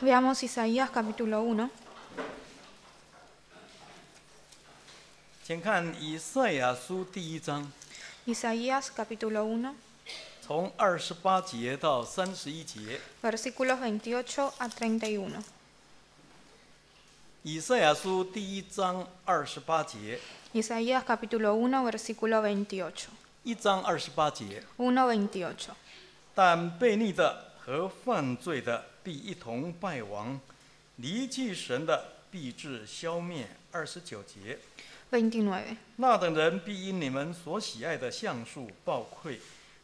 Veamos Isaías capítulo 1. Isaías, capítulo 1, Versículos 28 a 31. Isaías, capítulo 1, versículo 28. 1, 28. 但悖逆的和犯罪的必一同败亡，离弃神的必至消灭。二十九节。那等人必因你们所喜爱的橡树暴溃，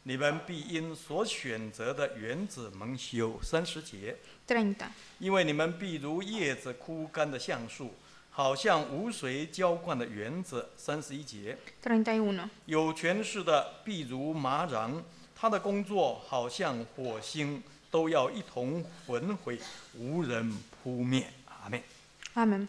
你们必因所选择的园子蒙羞。三十节。因为你们必如叶子枯干的橡树，好像无水浇灌的园子。三十一节。有权势的必如麻瓤。他的工作好像火星，都要一同焚毁，无人扑灭。阿门，阿门。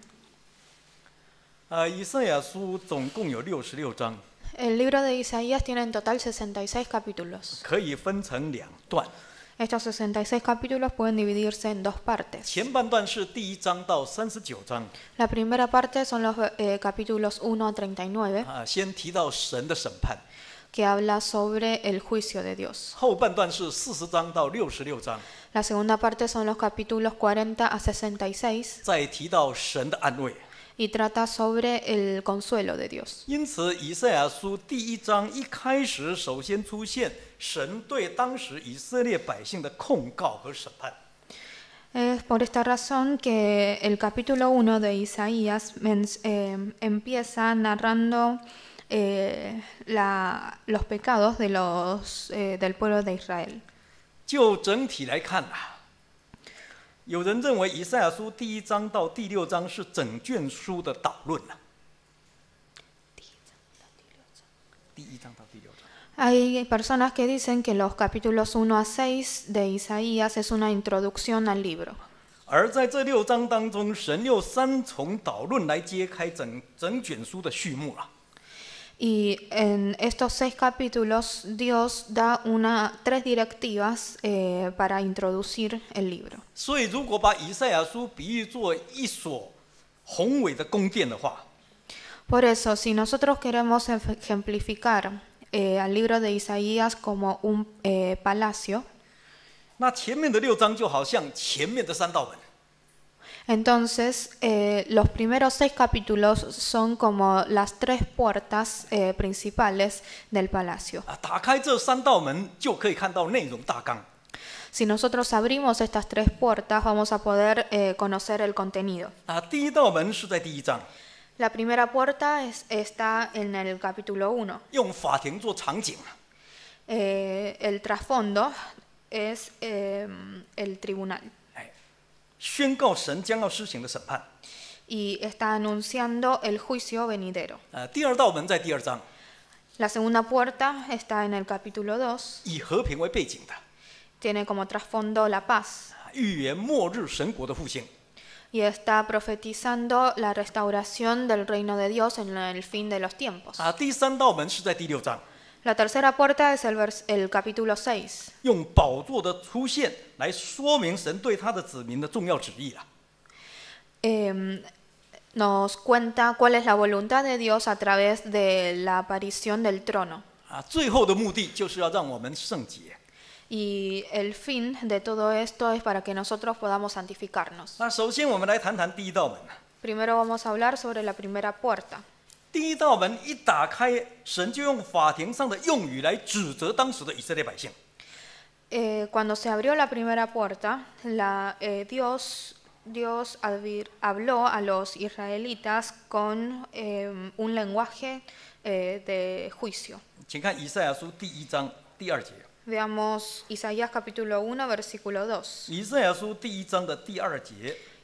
呃，以赛亚书总共有六十六章。El libro de Isaías tiene en total sesenta y seis capítulos. 可以分成两段。Estos sesenta y seis capítulos pueden dividirse en dos partes. 前半段是第一章到三十九章。La primera parte son los capítulos uno a treinta y nueve. 啊，先提到神的审判。que habla sobre el juicio de Dios. La segunda parte son los capítulos 40 a 66 y trata sobre el consuelo de Dios. Es por esta razón que el capítulo 1 de Isaías eh, empieza narrando eh, la, los pecados de los, eh, del pueblo de Israel. 就整体来看呐、啊，有人认为以赛亚书第一章到第六章是整卷书的导论呐、啊。第一章到第六章。Hay personas que dicen que los capítulos 1 a seis de Isaías es una introducción al libro. 而在这六章当中，神又三重导论来揭开整整卷书的序幕了。y en estos seis capítulos Dios da una, tres directivas eh, para introducir el libro. Por eso, si nosotros queremos ejemplificar eh, al libro de Isaías como un eh, palacio, entonces, eh, los primeros seis capítulos son como las tres puertas eh, principales del palacio. Si nosotros abrimos estas tres puertas, vamos a poder eh, conocer el contenido. La primera puerta está en el capítulo 1. El trasfondo es el tribunal y está anunciando el juicio venidero. La segunda puerta está en el capítulo 2, tiene como trasfondo la paz y está profetizando la restauración del reino de Dios en el fin de los tiempos. La tercera puerta es el, el capítulo 6. nos cuenta cuál es la voluntad de Dios a través de la aparición del trono. Y el fin de todo esto es para que nosotros podamos santificarnos. Primero vamos a hablar sobre la primera puerta cuando se abrió la primera puerta, la, eh, Dios, Dios habló a los israelitas con em, un lenguaje eh, de juicio. Veamos Isaías capítulo 1, versículo 2.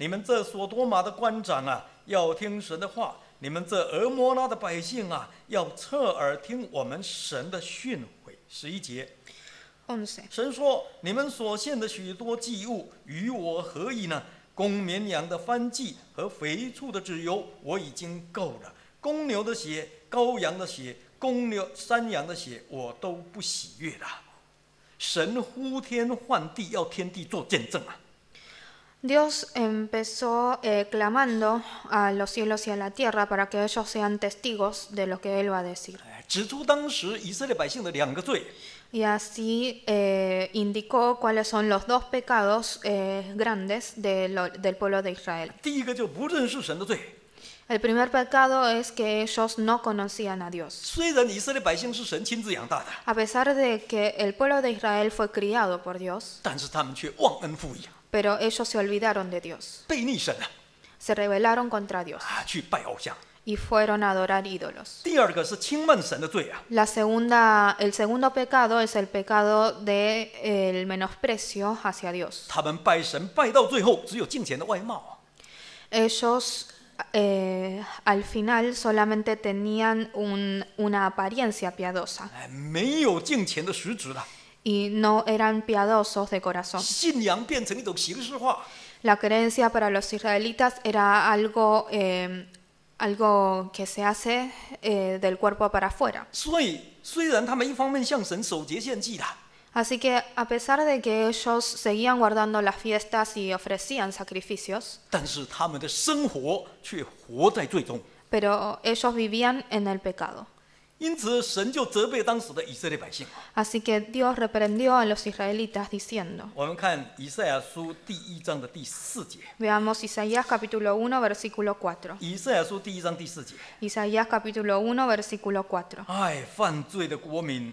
你们这所多玛的官长啊，要听神的话；你们这俄摩拉的百姓啊，要侧耳听我们神的训诲。十一节，神说：“你们所献的许多祭物与我何异呢？公绵羊的番祭和肥畜的脂油我已经够了。公牛的血、羔羊的血、公牛山羊的血我都不喜悦了。”神呼天唤地，要天地做见证啊！Dios empezó eh, clamando a los cielos y a la tierra para que ellos sean testigos de lo que Él va a decir. Eh, y así eh, indicó cuáles son los dos pecados grandes del pueblo de Israel. El primer pecado es que ellos no conocían a Dios. A pesar de que el pueblo de Israel fue criado por Dios, pero ellos se olvidaron de Dios. Se rebelaron contra Dios Y fueron a adorar ídolos. La segunda, el segundo pecado es el pecado del el menosprecio hacia Dios. Ellos eh, al final solamente tenían una apariencia piadosa, y no eran piadosos de corazón. La creencia para los israelitas era algo, em, algo que se hace eh, del cuerpo para afuera. Así que a pesar de que ellos seguían guardando las fiestas y ofrecían sacrificios, pero ellos vivían en el pecado. 因此，神就责备当时的以色列百姓。我们看以赛亚书第一章的第四节。以赛亚书第一章第四节。哎，犯罪的国民，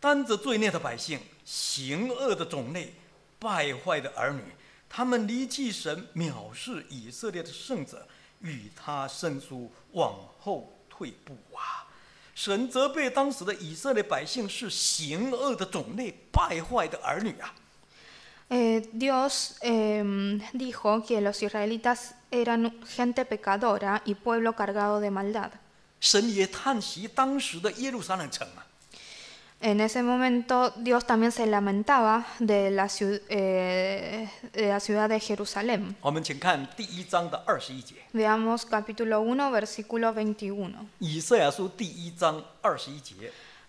担着罪孽的百姓，行恶的种类，败坏的儿女，他们离弃神，藐视以色列的圣者，与他生疏，往后退步啊！神责备当时的以色列百姓是邪恶的种类、败坏的儿女啊！El Dios dijo que los israelitas eran gente pecadora y pueblo cargado de maldad。神也叹息当时的耶路撒冷城啊！En ese momento Dios también se lamentaba de la, ciudad, eh, de la ciudad de Jerusalén. Veamos capítulo 1, versículo 21.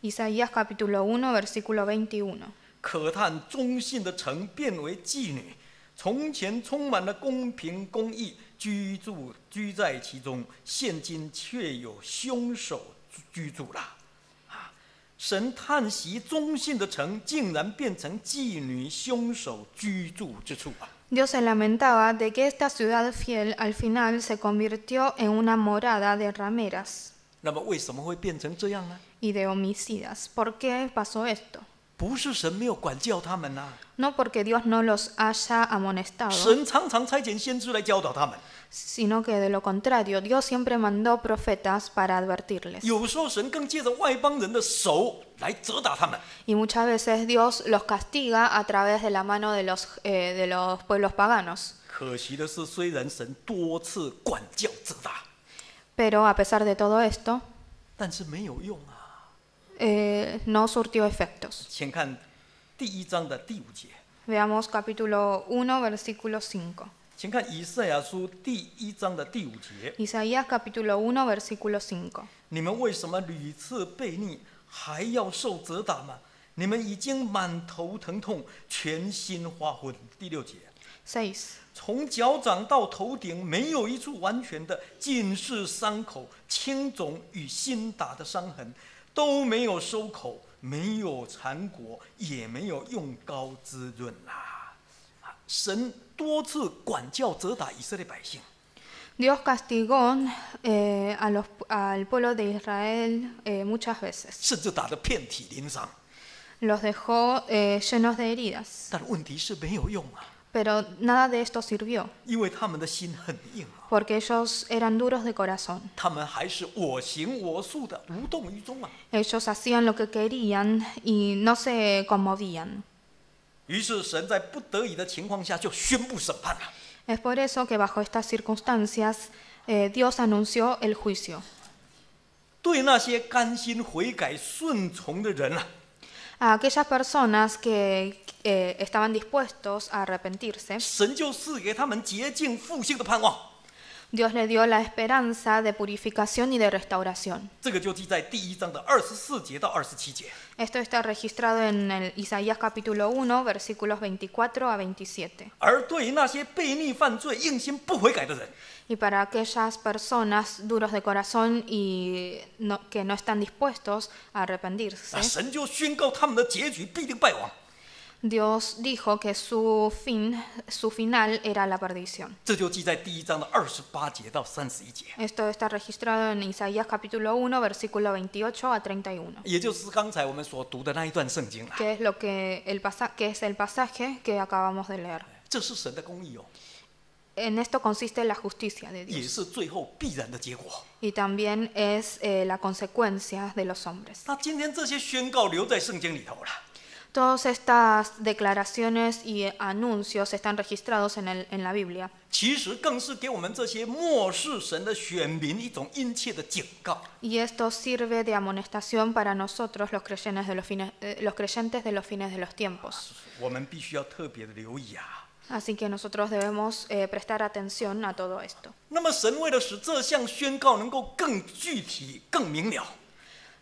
Isaías capítulo 1, versículo 21. 可叹忠信的城变为妓女，从前充满了公平公义，居住居在其中，现今却有凶手居住了。神叹息，忠信的城竟然变成妓女、凶手居住之处啊！Dios se lamentaba de que esta ciudad fiel al final se convirtió en una morada de rameras。那么为什么会变成这样呢？y de homicidas. ¿Por qué pasó esto？不是神没有管教他们呐？No porque Dios no los haya amonestado。神常常差遣先知来教导他们。sino que de lo contrario, Dios siempre mandó profetas para advertirles. Y muchas veces Dios los castiga a través de la mano de los, eh, pueblos paganos. Pero a pesar de todo esto, no surtió efectos. Veamos capítulo 1, versículo 5. 请看以赛亚书第一章的第五节。i s a capítulo uno, versículo cinco。你们为什么屡次被逆，还要受责打吗？你们已经满头疼痛，全心发昏。第六节。Six。从脚掌到头顶，没有一处完全的，尽是伤口、青肿与新打的伤痕，都没有收口，没有残果，也没有用膏滋润啦。啊，神。Dios castigó eh, a los, al pueblo de Israel eh, muchas veces. Los dejó eh, llenos de heridas. Pero nada de esto sirvió. Porque ellos eran duros de corazón. Ellos hacían lo que querían y no se conmovían. 于是神在不得已的情况下就宣布审判了。Es por eso que bajo estas circunstancias Dios anunció el juicio. 对那些甘心悔改、顺从的人啊，aquellas personas que estaban dispuestos a arrepentirse，神就是给他们洁净复兴的盼望。Dios le dio la esperanza de purificación y de restauración. Esto está registrado en el Isaías capítulo 1, versículos 24 a 27. Y para aquellas personas duros de corazón y que no están dispuestos a arrepentirse, Dios dijo que su fin, su final era la perdición. Esto está registrado en Isaías capítulo 1, versículo 28 a 31. Que es lo que el que es el pasaje que acabamos de leer. En esto consiste la justicia de Dios. Y también es eh, la consecuencia de los hombres. Todas estas declaraciones y anuncios están registrados en, el, en la Biblia. Y esto sirve de amonestación para nosotros los creyentes de los fines, eh, los creyentes de los fines de los tiempos. Así que nosotros debemos eh, prestar atención a todo esto.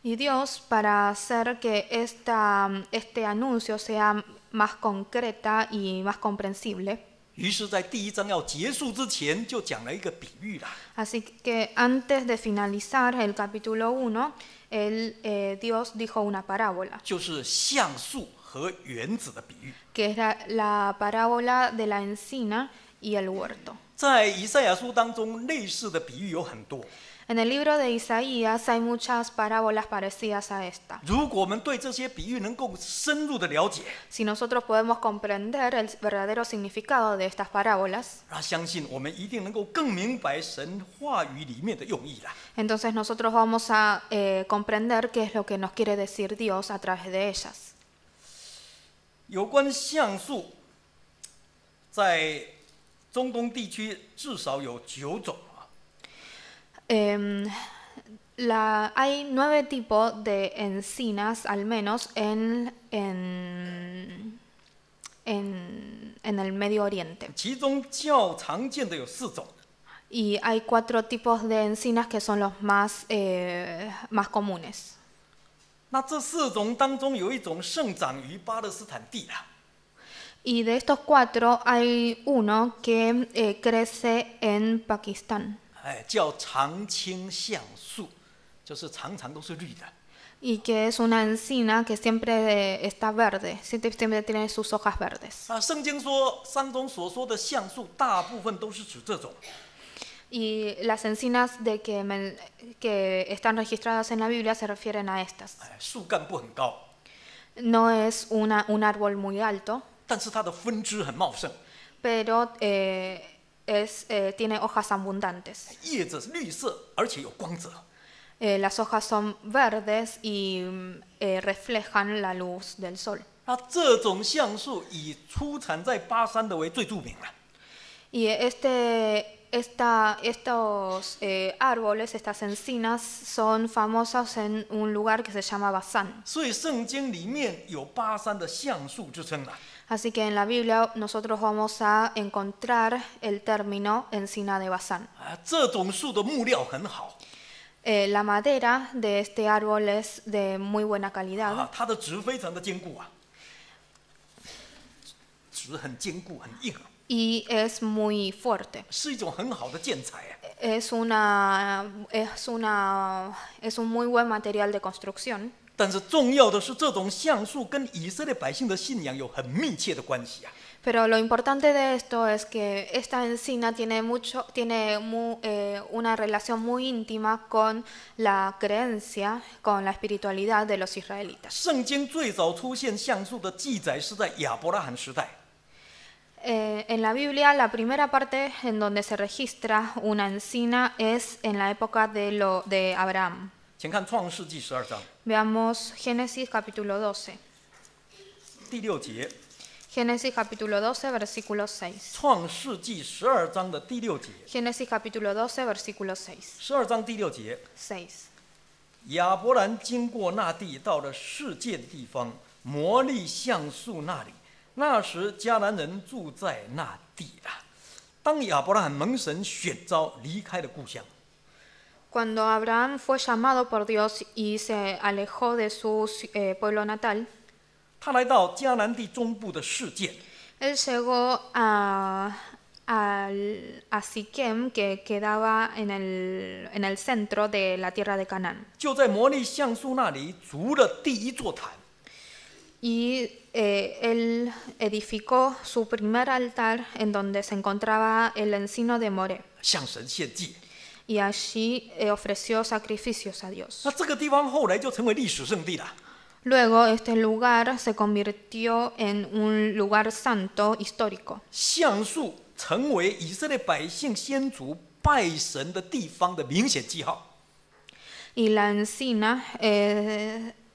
Y Dios, para hacer que esta, este anuncio sea más concreta y más comprensible, así que antes de finalizar el capítulo 1, el eh, Dios dijo una parábola, que es la, parábola de la encina y el huerto. 在以赛亚书当中，类似的比喻有很多。en el libro de Isaías hay muchas parábolas parecidas a esta. Si nosotros podemos comprender el verdadero significado de estas parábolas, entonces nosotros vamos a eh, comprender qué es lo que nos quiere decir Dios a través de ellas. Em, hay nueve tipos de encinas, al menos, en, en, el Medio Oriente. Y hay cuatro tipos de encinas que son los más, eh, más comunes. Y de estos cuatro hay uno que eh, crece en Pakistán y que es una encina que siempre eh, está verde, siempre, tiene sus hojas verdes. y las encinas de que, que están registradas en la Biblia se refieren a estas. No es una, un árbol muy alto, pero eh, tiene hojas abundantes. las hojas son verdes y mm, eh, reflejan la luz del sol. Y este, estos eh, árboles, estas encinas, son famosas en un lugar que se llama Basan. Así que en la Biblia nosotros vamos a encontrar el término encina de Bazán. Ah, la madera de este árbol es de muy buena calidad. Ah, y es muy fuerte. Es una, es es un muy buen material de construcción. Pero lo importante de esto es que esta encina tiene mucho, tiene eh, una relación muy íntima con la creencia, con la espiritualidad de los israelitas. en la Biblia, la primera parte en donde se registra una encina es en la época de, lo, de Abraham. 请看《创世记》十二章。Veamos Génesis capítulo doce. 第六节。Génesis capítulo doce, versículo seis.《创世记》十二章的第六节。Génesis capítulo doce, versículo seis. 十二章第六节。六。亚伯兰经过那地，到了世界的地方，摩利橡树那里。那时迦南人住在那地啊。当亚伯兰蒙神选召，离开了故乡。Cuando Abraham fue llamado por Dios y se alejó de su eh, pueblo natal, él llegó a, a, a Siquem, que quedaba en el, centro de la tierra de Canaán. Y eh, él edificó su primer altar en donde se encontraba el encino de More y allí ofreció sacrificios a Dios. Luego este lugar se convirtió en un lugar santo histórico. Y la encina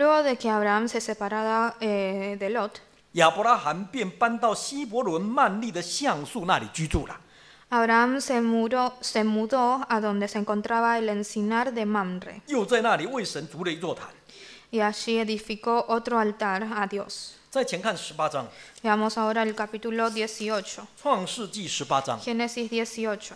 Luego de que Abraham se separara eh, de Lot, Abraham se mudó, se mudó a donde se encontraba el encinar de Mamre Y allí edificó otro altar a Dios. Veamos ahora el capítulo 18, Génesis 18,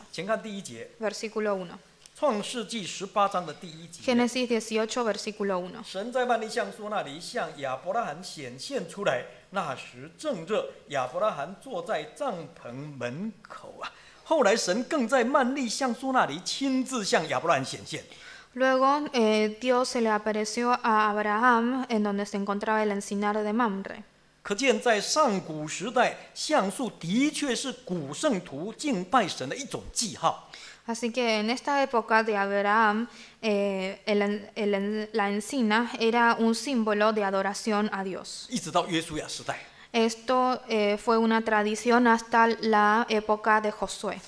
versículo 1. 创世纪十八章的第一节。g n e s i s 18:1。神在万历橡树那里向亚伯拉罕显现出来，那时正热，亚伯拉罕坐在帐篷门口啊。后来神更在万历橡树那里亲自向亚伯拉罕显现。Luego, Dios se le apareció a Abraham en donde se encontraba el encinar de Mamre。可见在上古时代，橡树的确是古圣徒敬拜神的一种记号。Así que en esta época de Abraham, eh, la encina era un símbolo de adoración a Dios. Esto eh, fue una tradición hasta la época de Josué.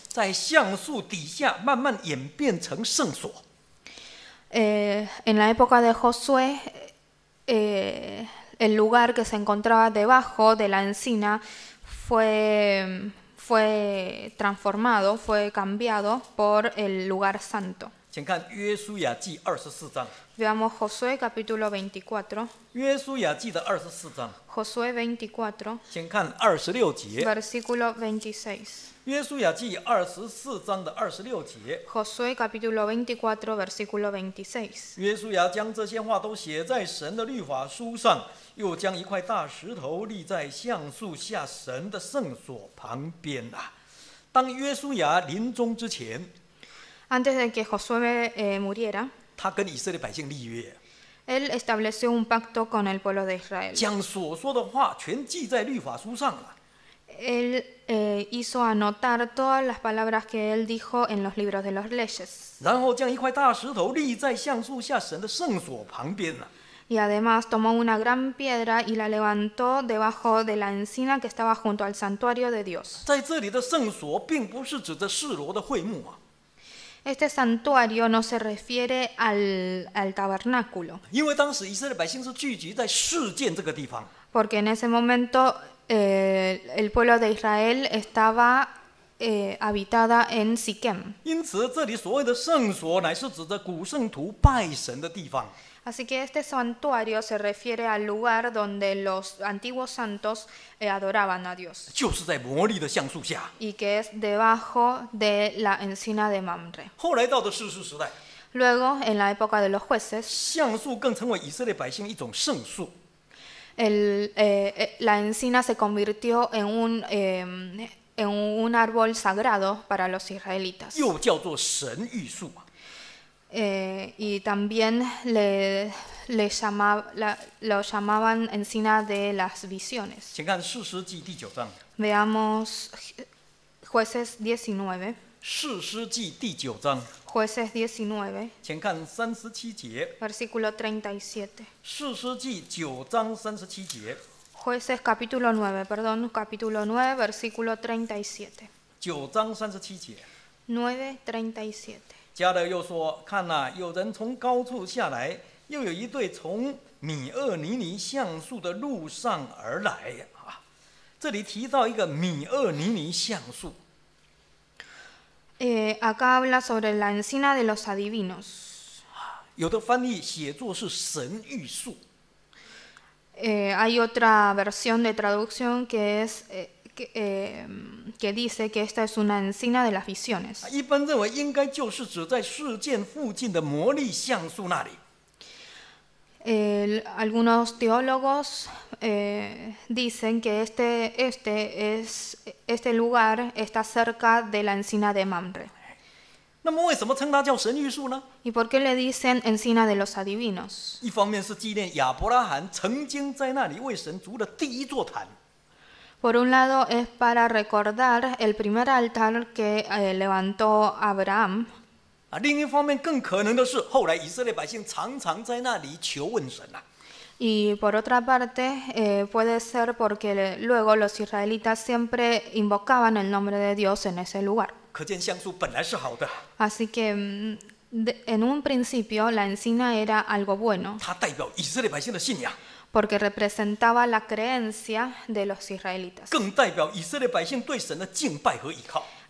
en la época de Josué, eh, el lugar que se encontraba debajo de la encina fue fue transformado, fue cambiado por el lugar santo. Veamos Josué capítulo 24. Josué 24, Versículo 26. 约书亚记二十四章的二十六节。约书亚将这些话都写在神的律法书上，又将一块大石头立在橡树下神的圣所旁边啊。当约书亚临终之前，他跟以色列百姓立约，将所说的话全记在律法书上了。él eh, hizo anotar todas las palabras que él dijo en los libros de las leyes. Y además tomó una gran piedra y la levantó debajo de la encina que estaba junto al santuario de Dios. Este santuario no se refiere al, al tabernáculo. Porque en ese momento eh, el pueblo de Israel estaba eh, habitada en Siquem. Así que este santuario se refiere al lugar donde los antiguos santos eh, adoraban a Dios Y que es debajo de la encina de Mamre. Luego, en la época de los jueces, el, eh, eh, la encina se convirtió en un, em, en un árbol sagrado para los israelitas. y también le, llamaba, lo llamaban encina de las visiones. Veamos jueces 19.《士师记》第九章，jueces diecinueve，请看三十七节，versículo treinta y siete，《士师记》九章三十七节，jueces capítulo nueve，perdón，capítulo nueve，versículo treinta y siete，九章三十七节，nueve treinta y siete，加勒又说：“看呐，有人从高处下来，又有一队从米厄尼尼橡树的路上而来。”啊，这里提到一个米厄尼尼橡树。Eh, acá habla sobre la encina de los adivinos. hay otra versión de traducción que es eh, eh, que, dice que esta es una encina de las visiones. Ah, algunos teólogos eh, dicen que este, este, es, este lugar está cerca de la encina de Mamre. ¿Y por qué le dicen encina de los adivinos? Por un lado es para recordar el primer altar que eh, levantó Abraham. Y por otra parte, eh, puede ser porque luego los israelitas siempre invocaban el nombre de Dios en ese lugar. Así que mm, en un principio la encina era algo bueno Porque representaba la creencia de los israelitas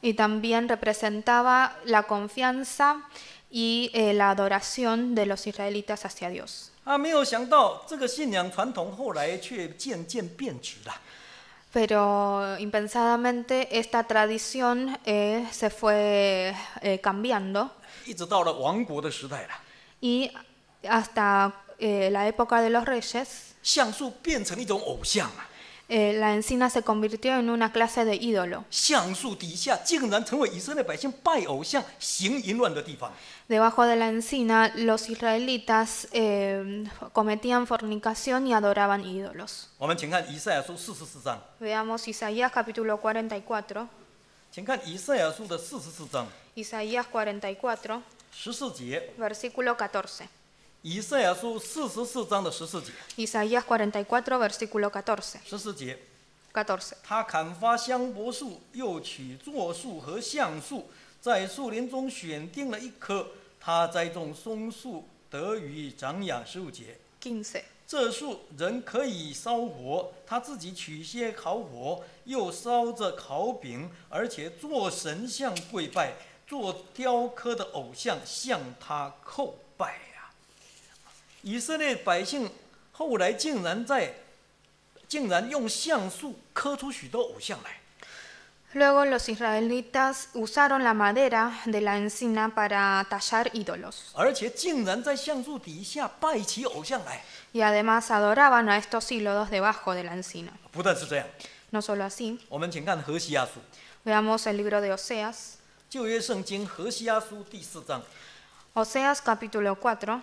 y también representaba la confianza y eh, la adoración de los israelitas hacia Dios. Pero impensadamente esta tradición eh, se fue eh, cambiando. Y hasta la época de los reyes. Eh, la encina se convirtió en una clase de ídolo. Debajo de la encina, los israelitas eh, cometían fornicación y adoraban ídolos. Veamos Isaías capítulo 44. Isaías 44, versículo 14. 以赛亚书四十四章的十四节。i s versículo 十四节。他砍伐香柏树，又取柞树和橡树，在树林中选定了一棵。他栽种松树，得于长养十五节，这树人可以烧火，他自己取些烤火，又烧着烤饼，而且做神像跪拜，做雕刻的偶像向他叩拜。luego los israelitas usaron la madera de la encina para tallar ídolos. y además adoraban a estos ídolos debajo de la encina. no solo así, veamos el libro de Oseas, Oseas capítulo 4,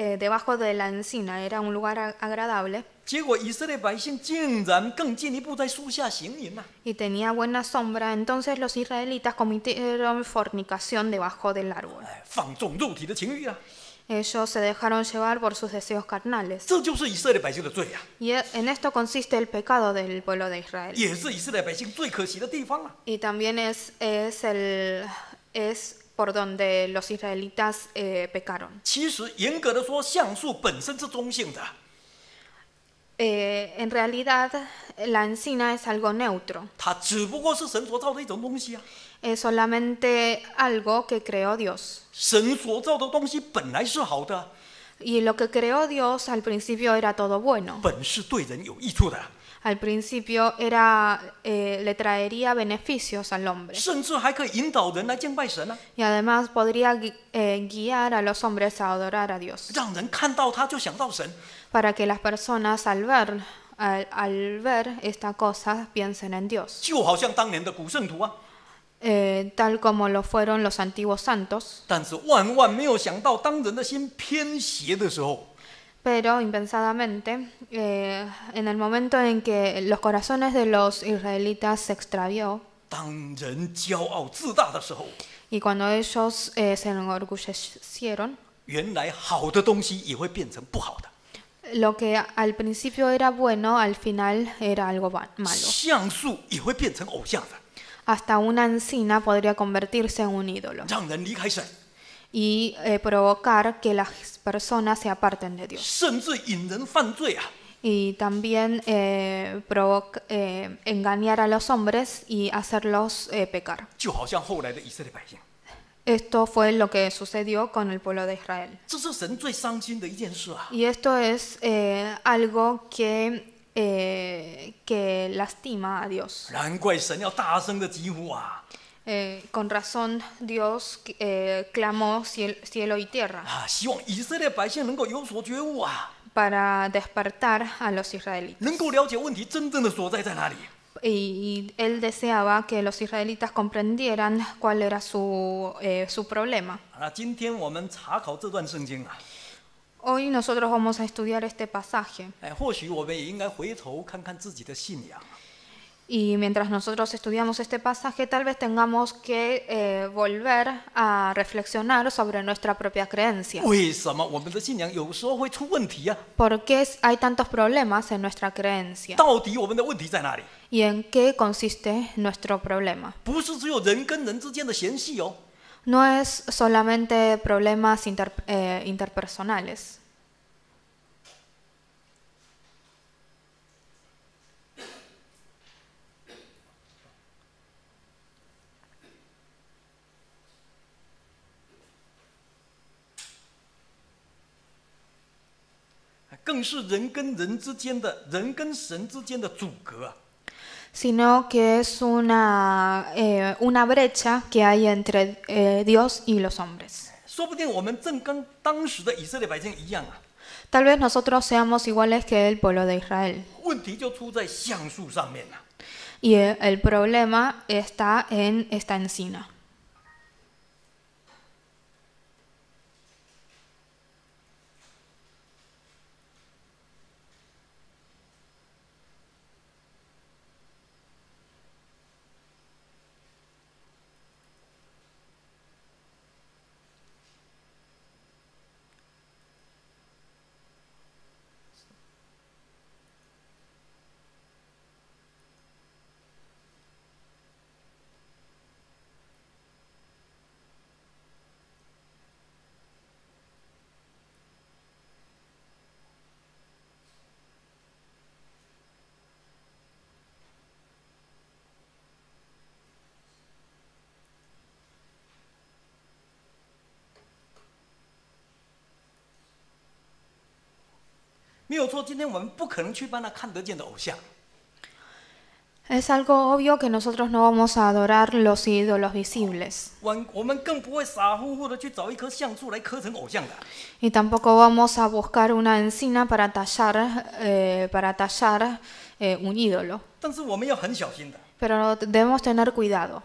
Eh, debajo de la encina, era un lugar agradable. y tenía buena sombra, entonces los israelitas cometieron fornicación debajo del árbol. Eh, ellos se dejaron llevar por sus deseos carnales. y e, en esto consiste el pecado del pueblo de Israel. y también es, es, el, es por donde los israelitas eh, pecaron. en realidad, la encina es algo neutro, Es solamente algo que creó Dios. Y lo que creó Dios al principio era todo bueno, al principio era, eh, le traería beneficios al hombre. Y además podría eh, guiar a los hombres a adorar a Dios. Para que las personas al ver, al, esta cosa piensen en Dios. tal como lo fueron los antiguos santos pero impensadamente, eh, en el momento en que los corazones de los israelitas se extravió, y cuando ellos eh, se enorgullecieron, lo que al principio era bueno, al final era algo malo. Hasta una encina podría convertirse en un ídolo y eh, provocar que las personas se aparten de Dios. Y también eh, eh, engañar a los hombres y hacerlos pecar. Esto fue lo que sucedió con el pueblo de Israel. Y esto es algo que, que lastima a Dios. Eh, con razón Dios eh, clamó cielo y tierra ah, ah? para despertar a los israelitas. y él deseaba que los israelitas comprendieran cuál era su, eh, problema. Ah, Hoy nosotros vamos a estudiar este pasaje. Y mientras nosotros estudiamos este pasaje, tal vez tengamos que eh, volver a reflexionar sobre nuestra propia creencia. ¿Por qué hay tantos problemas en nuestra creencia? ¿Y en qué consiste nuestro problema? No es solamente problemas eh, interpersonales. Sino que es una, eh, una brecha que hay entre eh, Dios y los hombres. Tal vez nosotros seamos iguales que el pueblo de Israel. Y el problema está en esta encina. Es algo obvio que nosotros no vamos a adorar los ídolos visibles. Y tampoco vamos a buscar una encina para tallar, eh, para tallar eh, un ídolo. Pero debemos tener cuidado.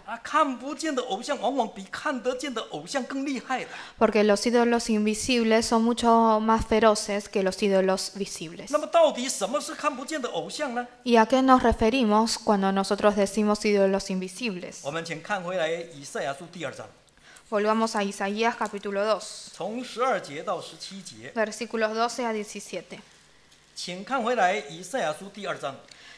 Porque los ídolos invisibles son mucho más feroces que los ídolos visibles. ¿Y a qué nos referimos cuando nosotros decimos ídolos invisibles? Volvamos a Isaías capítulo 2. Versículos 12 a 17.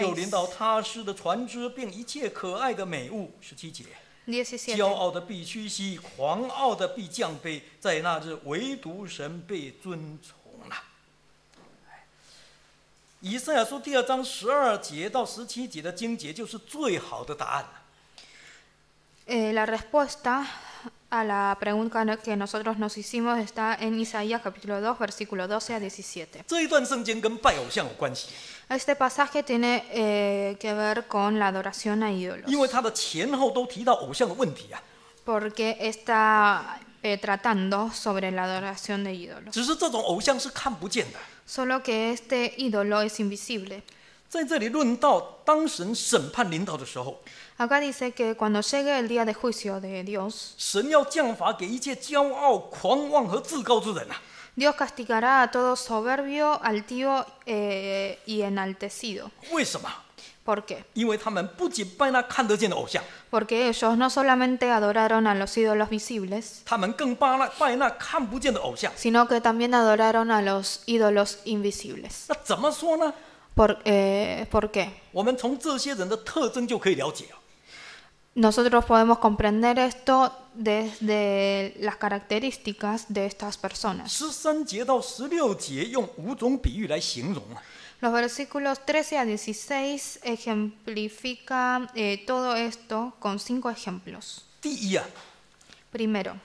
又领到他实的船只，并一切可爱的美物。十七节，骄傲的必屈膝，狂傲的必降卑，在那日唯独神被尊崇了。以赛亚书第二章十二节到十七节的经节就是最好的答案了。a la pregunta que nosotros nos hicimos está en Isaías capítulo 2, versículo 12 a 17. Este pasaje tiene eh, que ver con la adoración a ídolos. Porque está eh, tratando sobre la adoración de ídolos. Solo que este ídolo es invisible. 在这里论到当神审判领导的时候，神要降罚给一切骄傲、狂妄和自高之人呐。为什么？因为他们不仅拜那看得见的偶像，他们更拜那拜那看不见的偶像。那怎么说呢？Eh, por, qué? Nosotros podemos comprender esto desde las características de estas personas. los versículos 13 a 16 ejemplifican eh, todo esto con cinco ejemplos. Primero,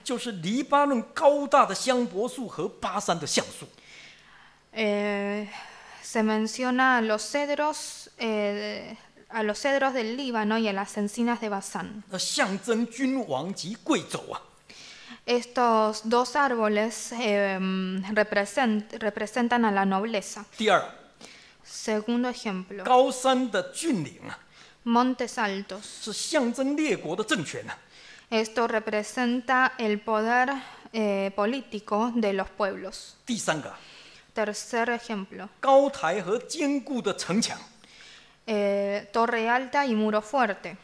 se menciona a los cedros, eh, a los cedros del Líbano y a las encinas de Bazán. Estos dos árboles em, representan a la nobleza. Segundo ejemplo. Montes altos. Esto representa el poder eh, político de los pueblos. Tercer ejemplo. torre alta y muro fuerte.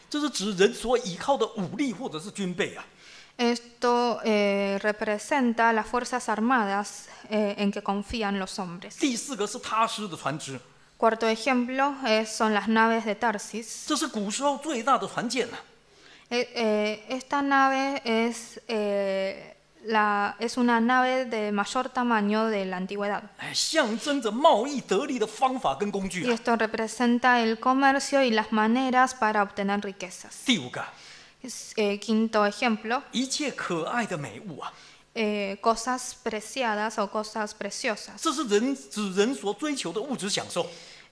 Esto eh, representa las fuerzas armadas eh, en que confían los hombres. Cuarto ejemplo eh, son las naves de Tarsis. esta nave es es una nave de mayor tamaño de la antigüedad. Y esto representa el comercio y las maneras para obtener riquezas. Eh, quinto ejemplo. cosas preciadas o cosas preciosas.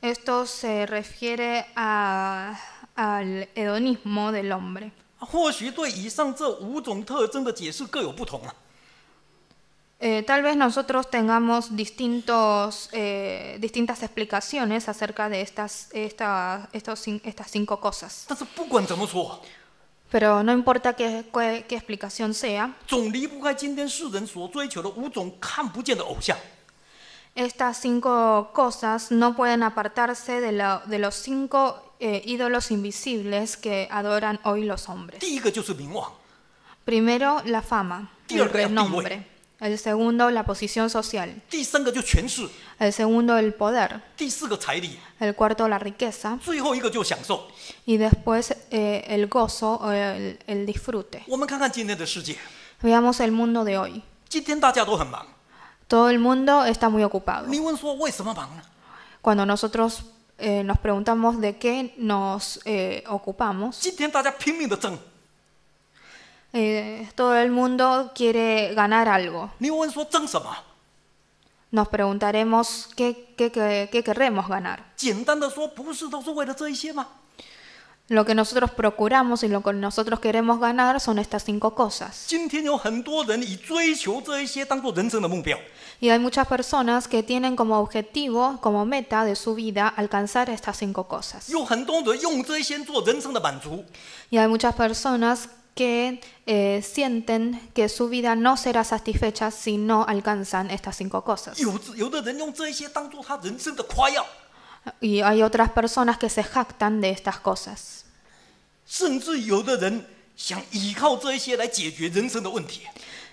Esto se refiere al hedonismo del hombre tal vez nosotros tengamos distintos, eh, distintas explicaciones acerca de estas, esta, estos, estas cinco cosas. Pero no importa qué, qué- explicación sea, estas cinco cosas no pueden apartarse de, de los cinco eh, ídolos invisibles que adoran hoy los hombres. Primero la fama, el nombre. El segundo, la posición social. El segundo, el poder. El cuarto, la riqueza. Y después, eh, el gozo o el, disfrute. Veamos el mundo de hoy. Todo el mundo está muy ocupado. Cuando nosotros eh, nos preguntamos de qué nos eh, ocupamos. Eh, todo el mundo quiere ganar algo. Nos preguntaremos qué, qué, qué queremos ganar. Lo que nosotros procuramos y lo que nosotros queremos ganar son estas cinco cosas. Y hay muchas personas que tienen como objetivo, como meta de su vida, alcanzar estas cinco cosas. Y hay muchas personas que eh, sienten que su vida no será satisfecha si no alcanzan estas cinco cosas. Y hay otras personas que se jactan de estas cosas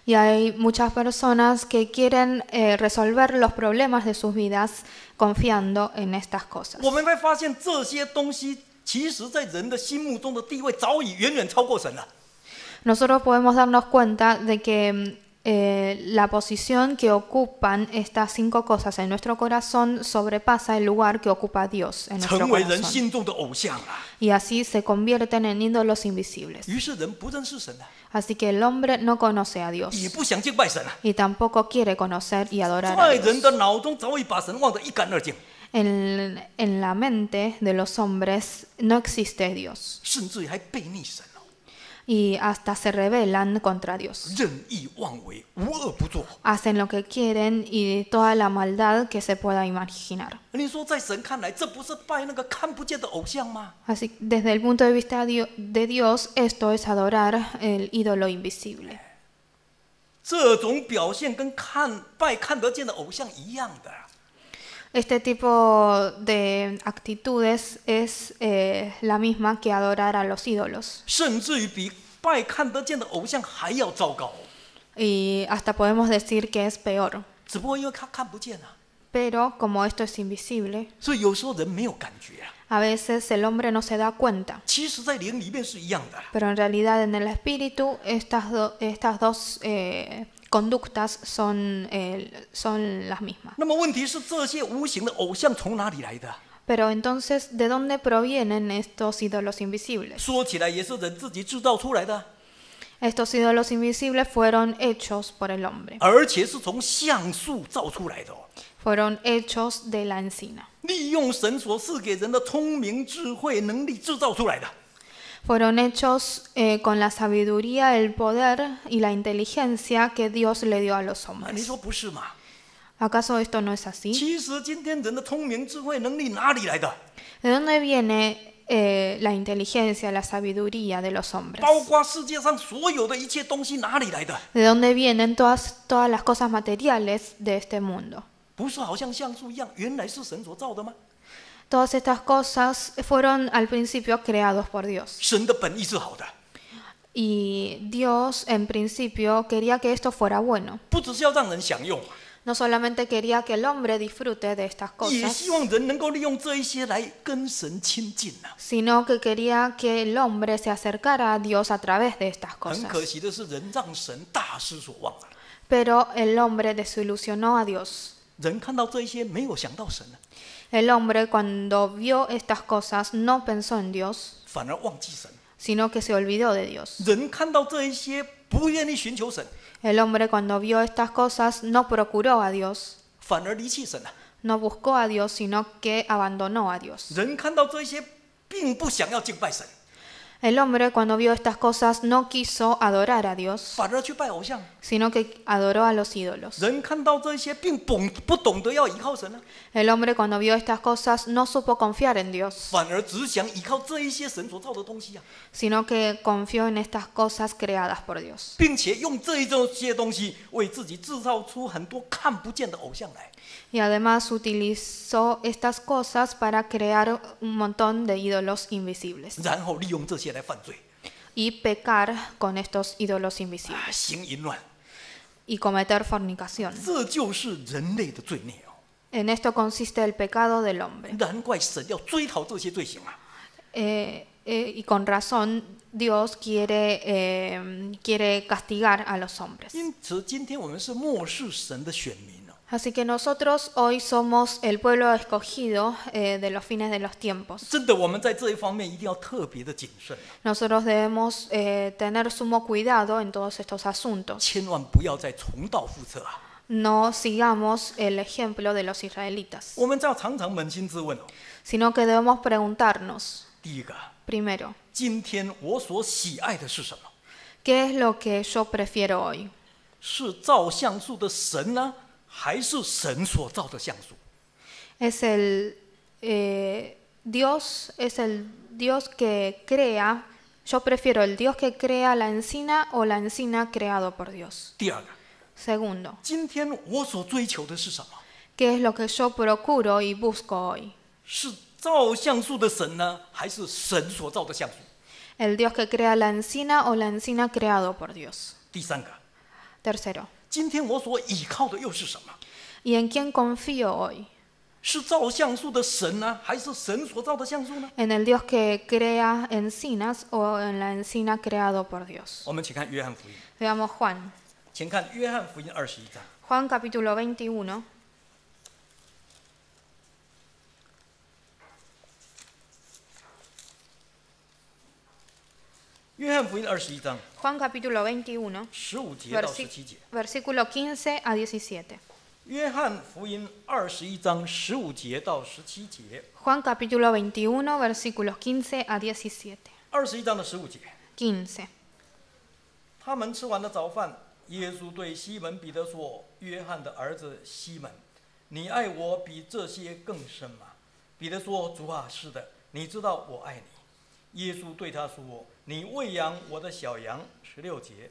y hay muchas personas que quieren eh, resolver los problemas de sus vidas confiando en estas cosas. Nosotros podemos darnos cuenta de que mm, eh, la posición que ocupan estas cinco cosas en nuestro corazón sobrepasa el lugar que ocupa Dios en nuestro corazón. Y así se convierten en ídolos invisibles. Así que el hombre no conoce a Dios. Y tampoco quiere conocer y adorar a Dios. en la mente de los hombres no existe Dios y hasta se rebelan contra Dios. Hacen lo que quieren y toda la maldad que se pueda imaginar. Así, desde el punto de vista de Dios, esto es adorar el ídolo invisible. Eh, este tipo de actitudes es eh, la misma que adorar a los ídolos. Y hasta podemos decir que es peor. Pero como esto es invisible, a veces el hombre no se da cuenta. Pero en realidad en el espíritu estas, estas dos eh, conductas son, eh, son las mismas. Pero entonces, ¿de dónde provienen estos ídolos invisibles? Estos ídolos invisibles fueron hechos por el hombre, Fueron hechos de la encina encina fueron hechos eh, con la sabiduría, el poder y la inteligencia que Dios le dio a los hombres. ¿Acaso esto no es así? ¿De dónde viene eh, la inteligencia, la sabiduría de los hombres? ¿De dónde vienen todas, todas las cosas materiales de este mundo? Todas estas cosas fueron al principio creados por Dios. Y Dios en principio quería que esto fuera bueno. No solamente quería que el hombre disfrute de estas cosas, Sino que quería que el hombre se acercara a Dios a través de estas cosas. Pero el hombre desilusionó a Dios. El hombre cuando vio estas cosas no pensó en Dios, sino que se olvidó de Dios. El hombre cuando vio estas cosas no procuró a Dios, no buscó a Dios, sino que abandonó a Dios. El hombre cuando vio estas cosas no quiso adorar a Dios, sino que adoró a los ídolos. El hombre cuando vio estas cosas no supo confiar en Dios, sino que confió en estas cosas creadas por Dios. Y además utilizó estas cosas para crear un montón de ídolos invisibles Y pecar con estos ídolos invisibles. Ah, y cometer fornicación. En esto consiste el pecado del hombre. Eh, y con razón Dios quiere, eh, quiere castigar a los hombres. Así que nosotros hoy somos el pueblo escogido eh, de los fines de los tiempos. Nosotros debemos eh, tener sumo cuidado en todos estos asuntos. No sigamos el ejemplo de los israelitas, Sino que debemos preguntarnos, Primero. ¿Qué es lo que yo prefiero hoy? es el eh, Dios, es el Dios que crea. Yo prefiero el Dios que crea la encina o la encina creado por Dios. Segundo. ¿Qué es lo que yo procuro y busco hoy? El Dios que crea la encina o la encina creado por Dios? Tercero. ¿Y en quién confío hoy. ¿En el Dios que crea encinas o en la encina creado por Dios. Veamos Juan. Juan capítulo 21. 约翰福音二十一章。Juan capítulo veintiuno, 十五节到十七节。Versículo quince a diecisiete. 约翰福音二十一章十五节到十七节。Juan capítulo veintiuno, versículos quince a diecisiete. 二十一章的十五节。Quince. 他们吃完了早饭，耶稣对西门彼得说：“约翰的儿子西门，你爱我比这些更深吗？”彼得说：“主啊，是的，你知道我爱你。”耶稣对他说。你喂养我的小羊，十六节。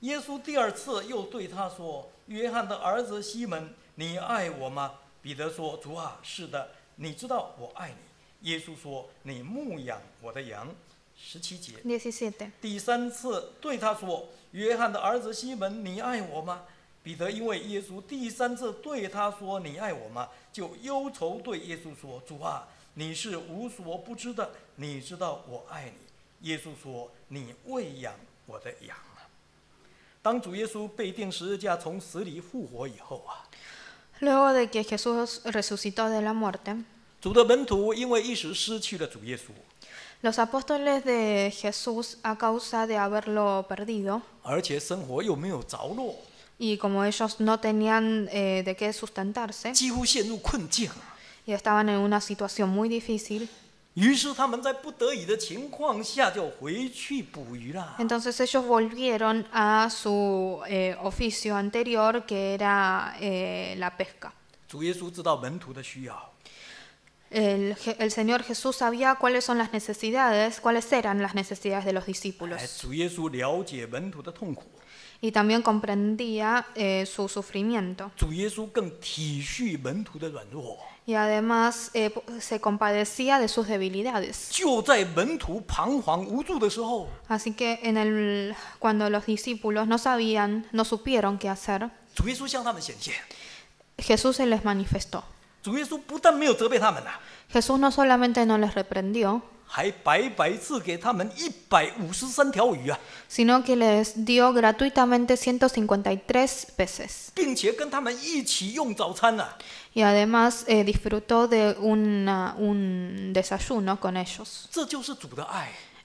耶稣第二次又对他说：“约翰的儿子西门，你爱我吗？”彼得说：“主啊，是的，你知道我爱你。”耶稣说：“你牧养我的羊，十七节。”第三次对他说：“约翰的儿子西门，你爱我吗？”彼得因为耶稣第三次对他说“你爱我吗”，就忧愁对耶稣说：“主啊，你是无所不知的，你知道我爱你。”耶稣说：“你喂养我的羊。”当主耶稣被钉十字架、从死里复活以后啊，主的门徒因为一时失去了主耶稣，而且生活又没有着落，几乎陷入困境，他们处于一个非常困难的境地。Entonces ellos volvieron a su eh, oficio anterior que era eh, la pesca. el, Señor Jesús sabía cuáles son las necesidades, cuáles eran las necesidades de los discípulos. Y también comprendía eh, su sufrimiento y además eh, se compadecía de sus debilidades. Así que en el, cuando los discípulos no sabían, no supieron qué hacer, Jesús se les manifestó. Jesús no solamente no les reprendió, sino que les dio gratuitamente 153 peces. Y además eh, disfrutó de un desayuno con ellos.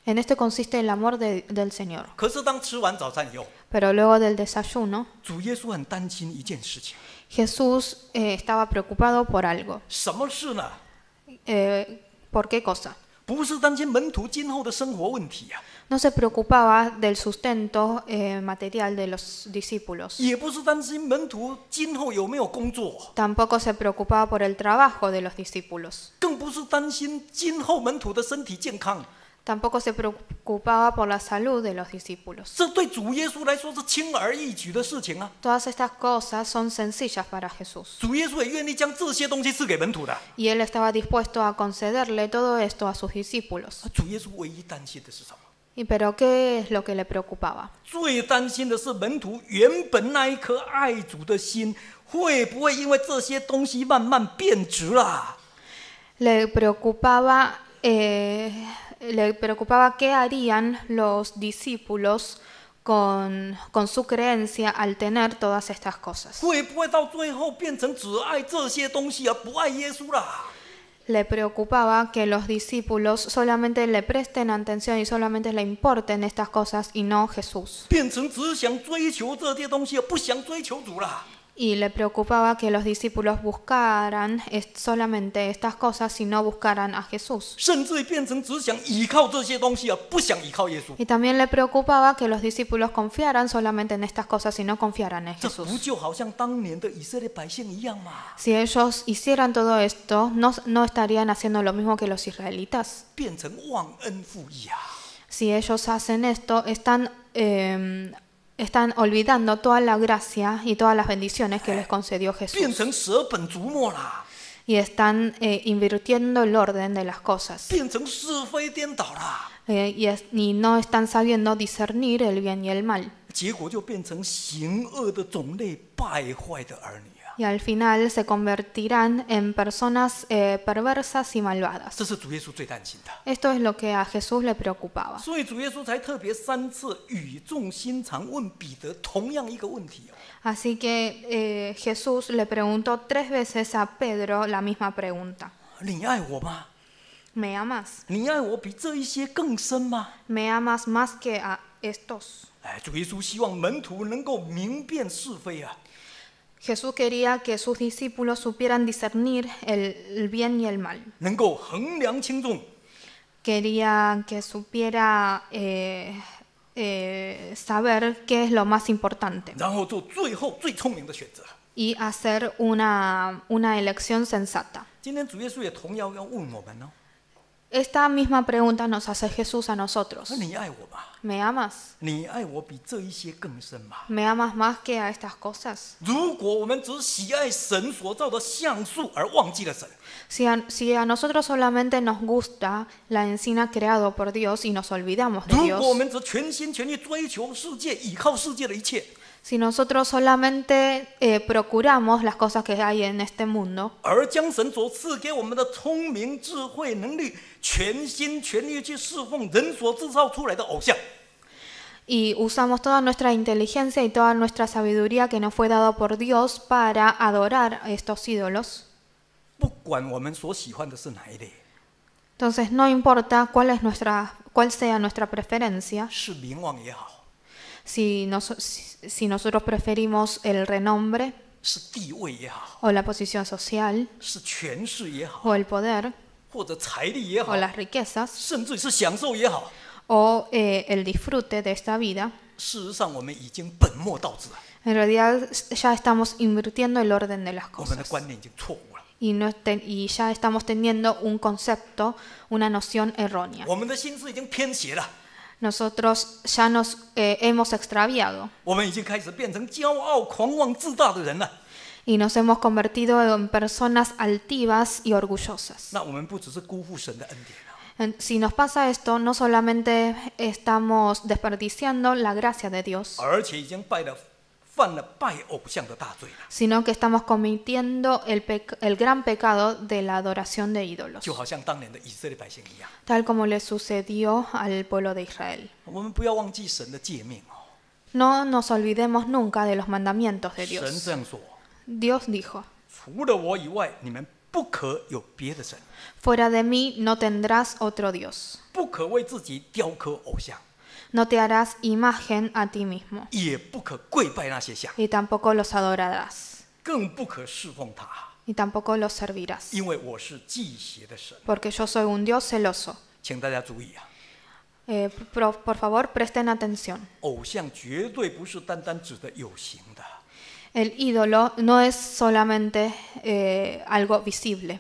En esto consiste el amor del Señor. Pero luego del desayuno, cosa. Jesús eh, estaba preocupado por algo. ¿Por qué cosa? No se preocupaba del sustento eh, material de los discípulos. Tampoco se preocupaba por el trabajo de los discípulos. Tampoco se preocupaba por la salud de los discípulos. Todas estas cosas son sencillas para Jesús Y él estaba dispuesto a concederle todo esto a sus discípulos. ¿Y pero qué es lo que le preocupaba? Le preocupaba eh, le preocupaba qué harían los discípulos con, con su creencia al tener todas estas cosas. Le preocupaba que los discípulos solamente le presten atención y solamente le importen estas cosas y no Jesús y le preocupaba que los discípulos buscaran solamente estas cosas y no buscaran a Jesús. Y también le preocupaba que los discípulos confiaran solamente en estas cosas y no confiaran en Jesús. Si ellos hicieran todo esto, no, estarían haciendo lo mismo que los israelitas. Si ellos hacen esto, están em, están olvidando toda la gracia y todas las bendiciones que les concedió Jesús. Y están eh, invirtiendo el orden de las cosas. y, y, no están sabiendo discernir el bien y el mal y al final se convertirán en personas eh, perversas y malvadas. Esto es lo que a Jesús le preocupaba. Así que eh, Jesús le preguntó tres veces a Pedro la misma pregunta. ¿Me amas? ¿Me amas más que a estos? 哎，主耶稣希望门徒能够明辨是非啊！Jesús quería que sus discípulos supieran discernir el, bien y el mal. Quería que supiera eh, eh, saber qué es lo más importante Y hacer una, elección sensata. Esta misma pregunta nos hace Jesús a nosotros. ¿Me amas? ¿Me amas más que a estas cosas? Si a, nosotros solamente nos gusta la encina creada por Dios y nos olvidamos de Dios, si nosotros solamente eh, procuramos las cosas que hay en este mundo, y usamos toda nuestra inteligencia y toda nuestra sabiduría que nos fue dada por Dios para adorar a estos ídolos. Entonces, no importa cuál, es nuestra, cuál sea nuestra preferencia, si- nosotros preferimos el renombre o la posición social o el poder, o las riquezas o eh, el disfrute de esta vida, en realidad ya estamos invirtiendo el orden de las cosas no y ya estamos teniendo un concepto, una noción errónea. nosotros ya nos eh, hemos extraviado, y nos hemos convertido en personas altivas y orgullosas. Si nos pasa esto, no solamente estamos desperdiciando la gracia de Dios, sino que estamos cometiendo el, gran pecado de la adoración de ídolos, tal como le sucedió al pueblo de Israel. No nos olvidemos nunca de los mandamientos de Dios. Dios dijo, Fuera de mí no tendrás otro Dios. no te harás imagen a ti mismo y tampoco los adorarás y tampoco los servirás, porque yo soy un Dios celoso. por favor, presten atención. El ídolo no es solamente eh, algo visible,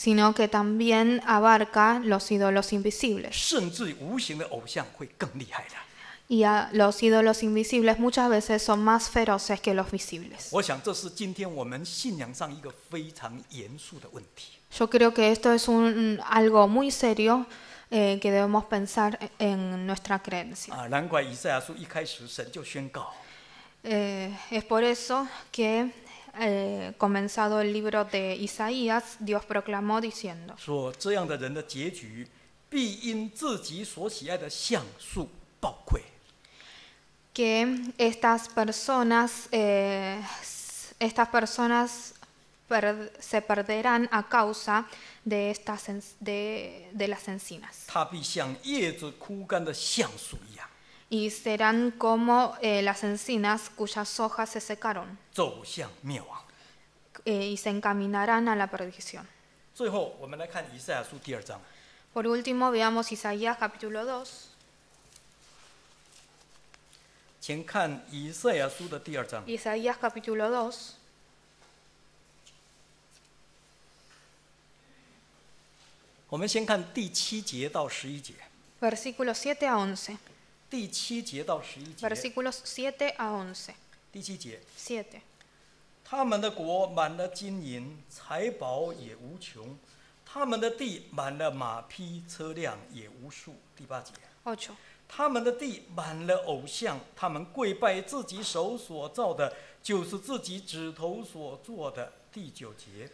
sino que también abarca los ídolos invisibles. Y los ídolos invisibles muchas veces son más feroces que los visibles. Yo creo que esto es algo muy serio eh, que debemos pensar en nuestra creencia. Eh, es por eso que eh, comenzado el libro de Isaías, Dios proclamó diciendo, que estas personas, eh, estas personas se perderán a causa de, estas las encinas y serán como eh, las encinas cuyas hojas se secaron y se encaminarán a la perdición. por último, veamos Isaías capítulo 2. Isaías capítulo 2, versículos 7 a 11. 第七节到十一节。第七节。他们的国满了金银财宝也无穷，他们的地满了马匹车辆也无数。第八节。无他们的地满了偶像，他们跪拜自己手所造的，就是自己指头所做的。第九节。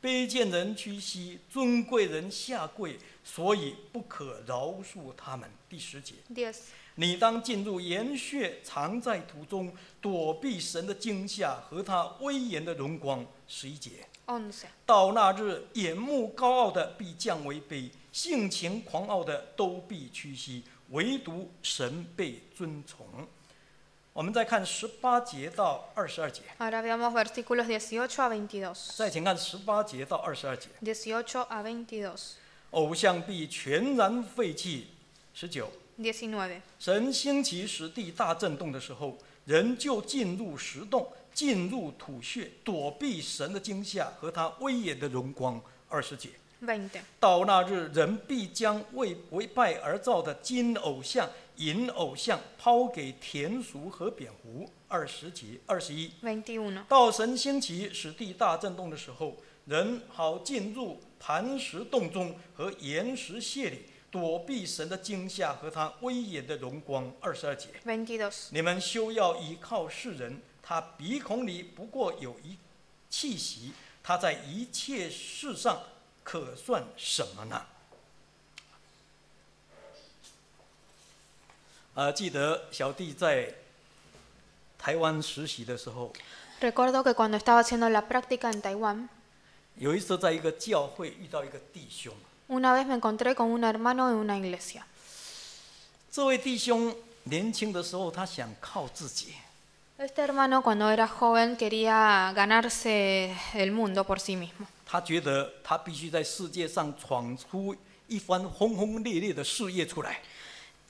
卑贱人屈膝，尊贵人下跪，所以不可饶恕他们。第十节。Yes。你当进入岩穴，藏在途中，躲避神的惊吓和他威严的荣光。十一节。a s 到那日，眼目高傲的必降为卑，性情狂傲的都必屈膝，唯独神被尊崇。我们再看十八节到二十二节。Ahora vemos versículos dieciocho a veintidós. 再请看十八节到二十二节。Dieciocho a veintidós. 偶像必全然废弃。Diecinueve. 神兴起时地大震动的时候，人就进入石洞，进入土穴，躲避神的惊吓和他威严的荣光。二十节。Veinte. 到那日，人必将为为拜而造的金偶像。引偶像抛给田鼠和蝙蝠。二十节、二十一。到神兴起使地大震动的时候，人好进入磐石洞中和岩石穴里，躲避神的惊吓和他威严的荣光。二十二节。你们休要依靠世人，他鼻孔里不过有一气息，他在一切事上可算什么呢？Recuerdo que cuando estaba haciendo la práctica en Taiwán, una vez me encontré con un hermano en una iglesia. Este hermano cuando era joven quería ganarse el mundo por sí mismo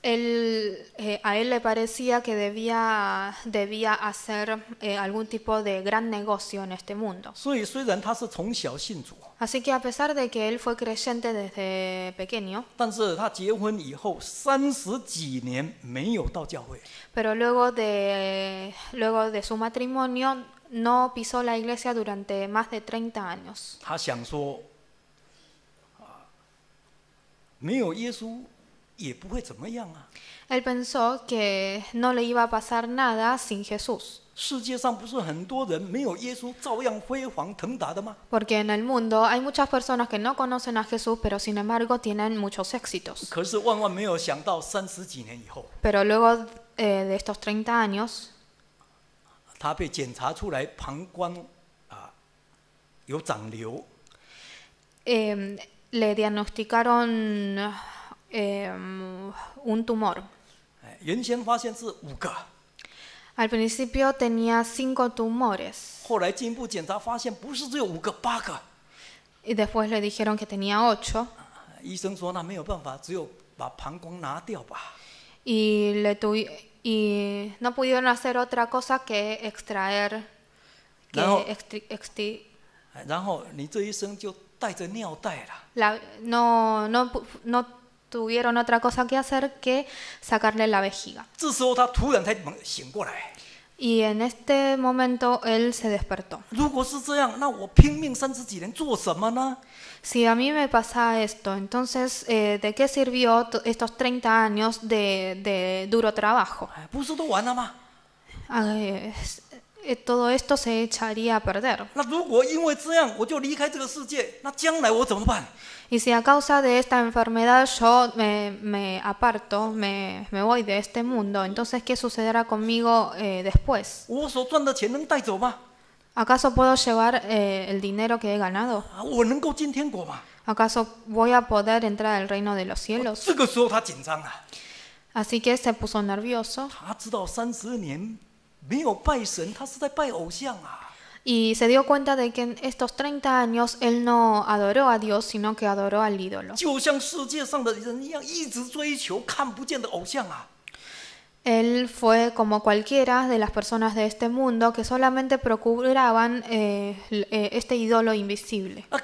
él, eh, a él le parecía que debía, debía hacer eh, algún tipo de gran negocio en este mundo. Así que a pesar de que él fue creyente desde pequeño, Pero luego de, luego de su matrimonio no pisó la iglesia durante más de 30 años. Jesús él pensó que no le iba a pasar nada sin Jesús. Porque en el mundo hay muchas personas que no conocen a Jesús, pero sin embargo tienen muchos éxitos. Pero luego eh, de estos 30 años, le diagnosticaron Em, un tumor. Eh, Al principio tenía cinco tumores. Y después le dijeron que tenía ocho. Y, le y no pudieron hacer otra cosa que extraer, no, no, no tuvieron otra cosa que hacer que sacarle la vejiga. Y en este momento él se despertó. Si a mí me pasa esto, entonces, eh, ¿de qué sirvió estos 30 años de, duro trabajo? Eh, eh, todo esto se echaría a perder. Y si a causa de esta enfermedad yo me, aparto, me, voy de este mundo, entonces ¿qué sucederá conmigo eh, después? ¿Acaso puedo llevar eh, el dinero que he ganado? ¿Acaso voy a poder entrar al reino de los cielos? ¡Oh, Así que se puso nervioso. Y se dio cuenta de que en estos 30 años él no adoró a Dios, sino que adoró al ídolo. Él fue como cualquiera de las personas de este mundo que solamente procuraban eh, eh, este ídolo invisible. Ah,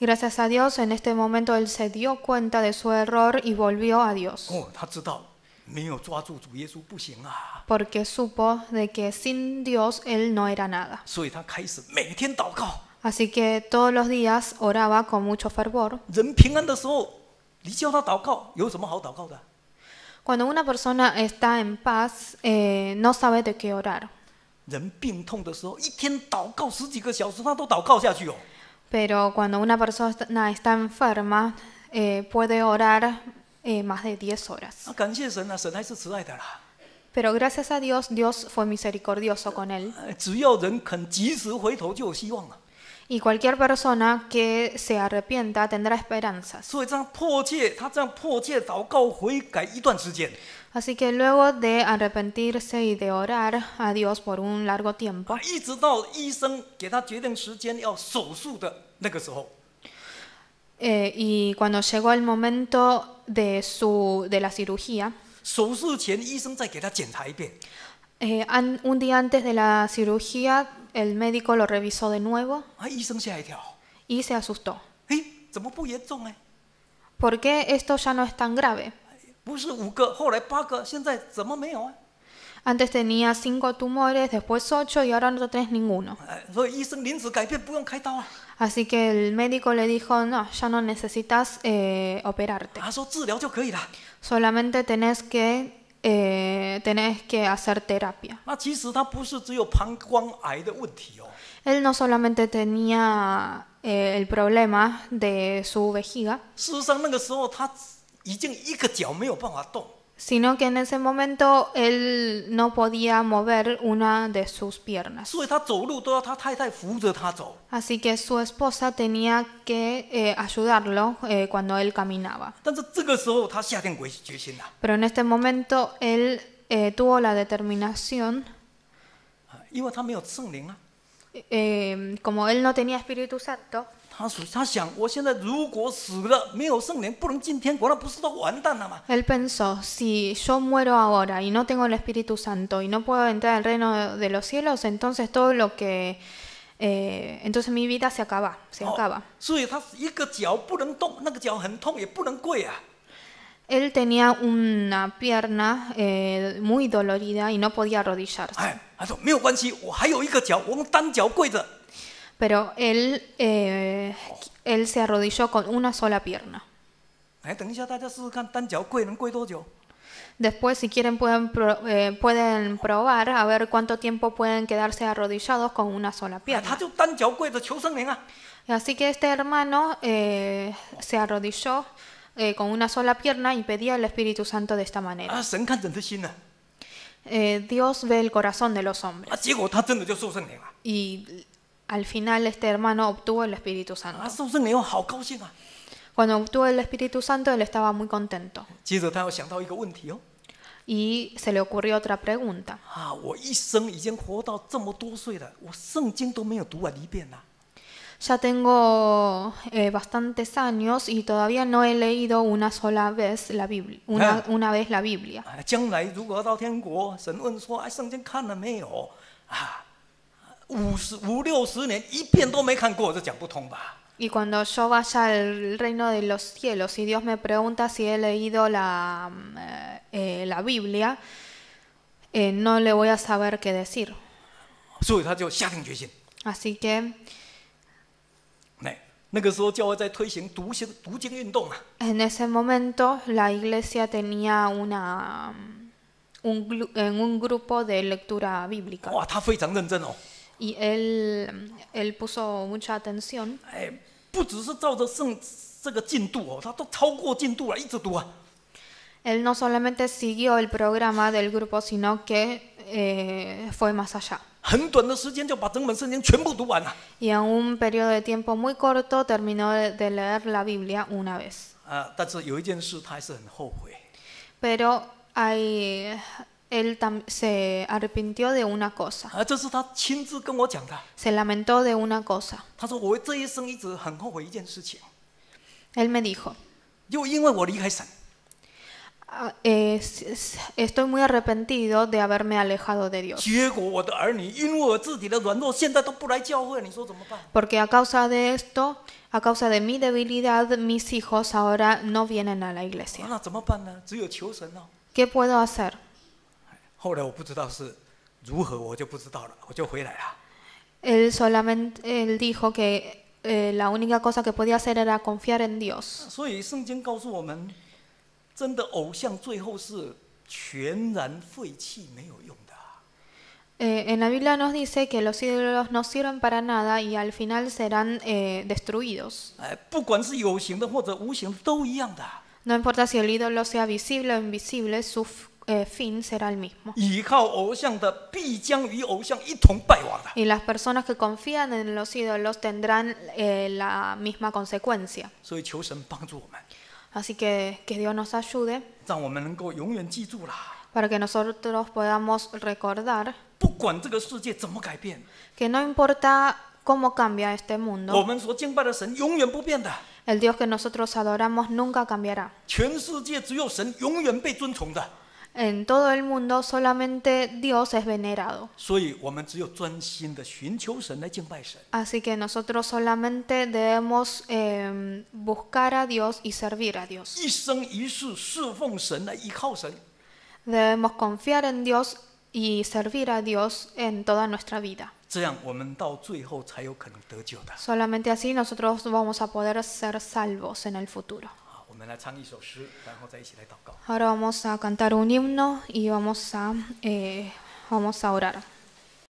gracias a Dios, en este momento él se dio cuenta de su error y volvió a Dios. Oh, porque supo de que sin Dios él no era nada. Así que todos los días oraba con mucho fervor. Cuando una persona está en paz, eh, no sabe de qué orar. Pero cuando una persona está enferma, eh, puede orar eh, más de 10 horas. pero gracias a Dios, Dios fue misericordioso con él. y cualquier persona que se arrepienta tendrá esperanzas. así que luego de arrepentirse y de orar a Dios por un largo tiempo, eh, y cuando llegó el momento de, su, de la cirugía, un día antes de la cirugía, el médico lo revisó de nuevo y se asustó. ¿Por qué esto ya no es tan grave? Antes tenía cinco tumores, después ocho y ahora no tenés ninguno. Eh, Así que el médico le dijo, no, ya no necesitas eh, operarte. Solamente tenés que eh, tenés que hacer terapia. Él no solamente tenía el problema de su vejiga sino que en ese momento él no podía mover una de sus piernas. Así que su esposa tenía que eh, ayudarlo eh, cuando él caminaba. Pero en este momento él tuvo la determinación. Este eh, ah, como él no tenía Espíritu Santo. Él pensó, si yo muero ahora y no tengo el Espíritu Santo y no puedo entrar al reino de los cielos, entonces todo lo que eh, entonces mi vida se acaba, se oh, acaba. Él tenía una pierna eh, muy dolorida y no podía arrodillarse pero él, eh, él se arrodilló con una sola pierna. Después, si quieren, pueden, eh, pueden probar a ver cuánto tiempo pueden quedarse arrodillados con una sola pierna. Así que este hermano eh, se arrodilló con una sola pierna y pedía al Espíritu Santo de esta manera. Dios ve el corazón de los hombres. Y al final este hermano obtuvo el Espíritu Santo. Cuando obtuvo el Espíritu Santo él estaba muy contento Y se le ocurrió otra pregunta. Ya tengo eh, bastantes años y todavía no he leído una sola vez la Biblia, ah. una, vez la Biblia. Ah, y cuando yo vaya al reino de los cielos y Dios me pregunta si he leído la, eh, eh, la Biblia, eh, no le voy a saber qué decir. Así que en ese momento la iglesia tenía una, un, en un grupo de lectura bíblica. Y él, él puso mucha atención. Él no solamente siguió el programa del grupo, sino que eh, fue más allá. Y en un periodo de tiempo muy corto terminó de leer la Biblia una vez. Pero hay él se arrepintió de una cosa. Se lamentó de una cosa. Él me dijo, estoy muy arrepentido de haberme alejado de Dios, Porque a causa de esto, a causa de mi debilidad, mis hijos ahora no vienen a la iglesia. ¿Qué puedo hacer? Él solamente él dijo que eh, la única cosa que podía hacer era confiar en Dios. en la Biblia nos dice que los ídolos no sirven para nada y al final serán eh, destruidos. Eh, no importa si el ídolo sea visible o invisible, su eh, fin será el mismo. Y las personas que confían en los ídolos tendrán eh, la misma consecuencia. Así que que Dios nos ayude para que nosotros podamos recordar que no importa cómo cambia este mundo, el Dios que nosotros adoramos nunca cambiará en todo el mundo solamente Dios es venerado. Así que nosotros solamente debemos em, buscar a Dios y servir a Dios. Debemos confiar en Dios y servir a Dios en toda nuestra vida. Solamente así nosotros vamos a poder ser salvos en el futuro. Ahora vamos a cantar un himno y vamos a, eh, vamos a orar.